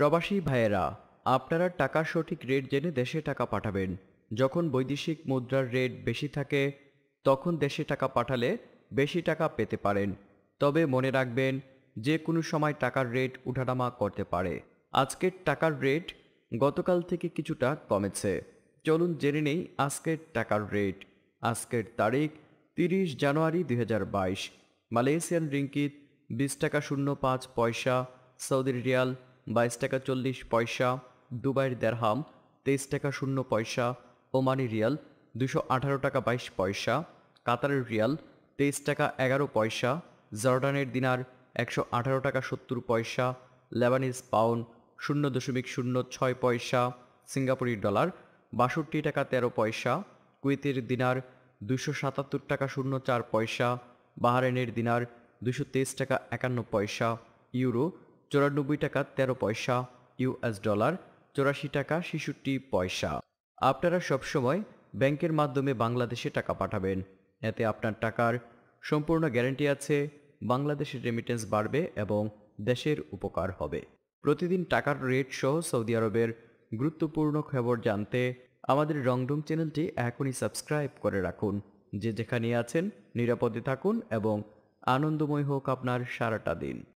প্রবাসী ভাইয়েরা আপনারা টাকার সঠিক রেট জেনে দেশে টাকা পাঠাবেন যখন বৈদেশিক মুদ্রার রেট বেশি থাকে তখন দেশে টাকা পাঠালে বেশি টাকা পেতে পারেন তবে মনে রাখবেন যে কোনো সময় টাকার রেট উঠানামা করতে পারে আজকের টাকার রেট গতকাল থেকে কিছুটা কমেছে চলুন জেনে নেই আজকের টাকার রেট আজকের তারিখ তিরিশ জানুয়ারি দুই মালয়েশিয়ান রিঙ্কিত বিশ টাকা শূন্য পাঁচ পয়সা সৌদি রিয়াল বাইশ টাকা চল্লিশ পয়সা দুবাইয়ের দেড়হাম তেইশ টাকা শূন্য পয়সা ওমানি রিয়াল দুশো আঠারো টাকা বাইশ পয়সা কাতারের রিয়াল তেইশ টাকা এগারো পয়সা জর্ডানের দিনার একশো আঠারো টাকা সত্তর পয়সা লেবানিজ পাউন্ড শূন্য দশমিক শূন্য ছয় পয়সা সিঙ্গাপুরি ডলার বাষট্টি টাকা তেরো পয়সা কুয়েতের দিনার দুশো সাতাত্তর টাকা শূন্য চার পয়সা বাহারেনের দিনার দুশো তেইশ টাকা একান্ন পয়সা ইউরো চৌরানব্বই টাকা ১৩ পয়সা ইউএস ডলার চৌরাশি টাকা ছেষট্টি পয়সা আপনারা সবসময় ব্যাংকের মাধ্যমে বাংলাদেশে টাকা পাঠাবেন এতে আপনার টাকার সম্পূর্ণ গ্যারান্টি আছে বাংলাদেশের রেমিটেন্স বাড়বে এবং দেশের উপকার হবে প্রতিদিন টাকার রেট সহ সৌদি আরবের গুরুত্বপূর্ণ খবর জানতে আমাদের রংডং চ্যানেলটি এখনই সাবস্ক্রাইব করে রাখুন যে যেখানে আছেন নিরাপদে থাকুন এবং আনন্দময় হোক আপনার সারাটা দিন